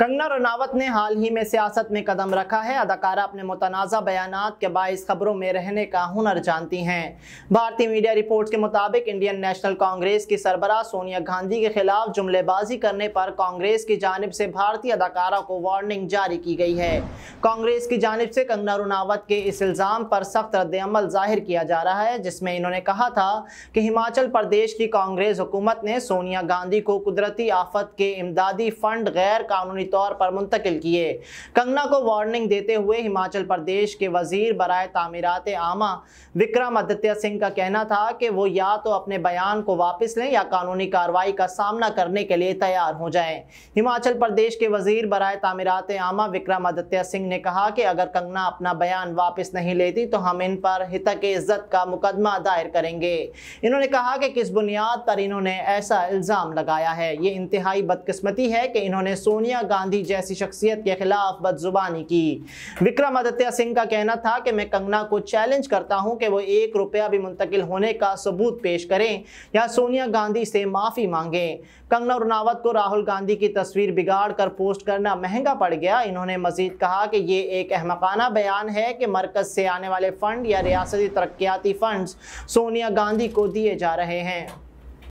कंगना रनावत ने हाल ही में सियासत में कदम रखा है अदाकारा अपने मुतनाज़ा बयान के बायस खबरों में रहने का हुनर जानती हैं भारतीय मीडिया रिपोर्ट्स के मुताबिक इंडियन नेशनल कांग्रेस की सरबरा सोनिया गांधी के खिलाफ जुमलेबाजी करने पर कांग्रेस की जानब से भारतीय अदाकारा को वार्निंग जारी की गई है कांग्रेस की जानब से कंगना रुनावत के इस इल्ज़ाम पर सख्त रद्दमल जाहिर किया जा रहा है जिसमें इन्होंने कहा था कि हिमाचल प्रदेश की कांग्रेस हुकूमत ने सोनिया गांधी को कुदरती आफत के इमदादी फंड गैर कानूनी तौर पर मुंतकिल किए कंगना को वार्निंग देते हुए हिमाचल प्रदेश के वजीर बरए तमीरत आमा विक्रम आदित्य सिंह का कहना था कि वो या तो अपने बयान को वापस लें या कानूनी कार्रवाई का सामना करने के लिए तैयार हो जाएं हिमाचल प्रदेश के वजीर बरए तमीरत आमा विक्रम आदित्य सिंह सिंह ने कहा कि अगर कंगना अपना बयान वापस नहीं लेती तो हम इन पर हितक इज्जत का मुकदमा दायर करेंगे इन्होंने कहा कि किस बुनियाद पर इन्होंने ऐसा इल्ज़ाम लगाया है ये इंतहाई बदकस्मती है कि इन्होंने सोनिया गांधी जैसी शख्सियत के खिलाफ बदजुबानी की विक्रम आदित्य सिंह का कहना था कि मैं कंगना को चैलेंज करता हूँ कि वो एक रुपया भी मुंतकिल होने का सबूत पेश करें या सोनिया गांधी से माफ़ी मांगें कंगना रनावत को राहुल गांधी की तस्वीर बिगाड़ कर पोस्ट करना महंगा पड़ गया इन्होंने मजीद कहा कि कि ये एक अहमकाना बयान है कि मरकज़ से आने वाले फ़ंड या रियासती तरक्याती फंड सोनिया गांधी को दिए जा रहे हैं